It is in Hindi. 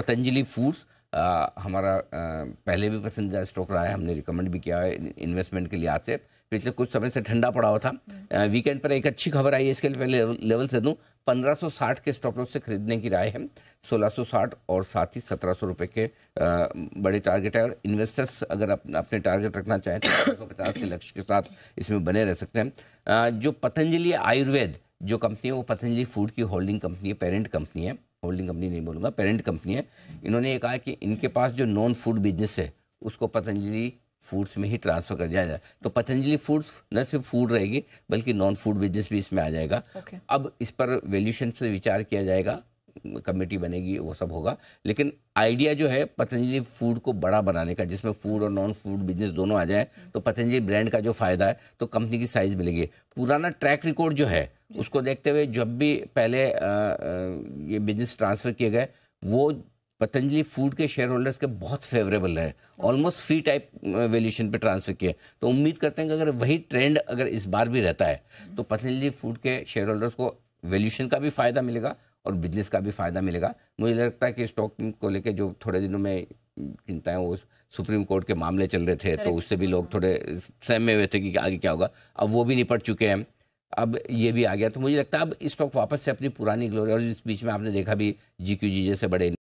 पतंजलि फूड्स हमारा पहले भी पसंदीदा स्टॉक रहा है हमने रिकमेंड भी किया है इन्वेस्टमेंट के लिहाज से पिछले कुछ समय से ठंडा पड़ा हुआ था वीकेंड हम्म। पर एक अच्छी खबर आई है इसके लिए पहले लेवल से दूँ 1560 के स्टॉप लॉस से खरीदने की राय है 1660 और साथ ही सत्रह सौ रुपये के बड़े टारगेट है और इन्वेस्टर्स अगर अपने अपने टारगेट रखना चाहें तो सौ पचास के लक्ष्य के साथ इसमें बने रह सकते हैं जो पतंजलि आयुर्वेद जो कंपनी है वो पतंजलि फूड की होल्डिंग कंपनी है पेरेंट कंपनी है होल्डिंग कंपनी नहीं बोलूँगा पेरेंट कंपनी है इन्होंने ये कहा कि इनके पास जो नॉन फूड बिजनेस है उसको पतंजलि फूड्स में ही ट्रांसफर कर दिया जाए तो पतंजलि फूड्स न सिर्फ फूड रहेगी बल्कि नॉन फूड बिजनेस भी इसमें आ जाएगा okay. अब इस पर वैल्यूशन से विचार किया जाएगा कमेटी बनेगी वो सब होगा लेकिन आइडिया जो है पतंजलि फूड को बड़ा बनाने का जिसमें फूड और नॉन फूड बिजनेस दोनों आ जाए तो पतंजलि ब्रांड का जो फायदा है तो कंपनी की साइज मिलेगी पुराना ट्रैक रिकॉर्ड जो है उसको देखते हुए जब भी पहले आ, आ, ये बिजनेस ट्रांसफर किए गए वो पतंजलि फूड के शेयर होल्डर्स के बहुत फेवरेबल रहे ऑलमोस्ट फ्री टाइप वैल्यूशन पे ट्रांसफर किए तो उम्मीद करते हैं कि अगर वही ट्रेंड अगर इस बार भी रहता है हाँ। तो पतंजलि फूड के शेयर होल्डर्स को वैल्यूशन का भी फायदा मिलेगा और बिजनेस का भी फ़ायदा मिलेगा मुझे लगता है कि स्टॉक को लेकर जो थोड़े दिनों में चिंताएं वो सुप्रीम कोर्ट के मामले चल रहे थे तो उससे भी लोग थोड़े सहमे हुए थे कि आगे क्या होगा अब वो भी निपट चुके हैं अब ये भी आ गया तो मुझे लगता है अब स्टॉक वापस से अपनी पुरानी ग्लोरी और इस बीच में आपने देखा भी जी क्यू जी जैसे बड़े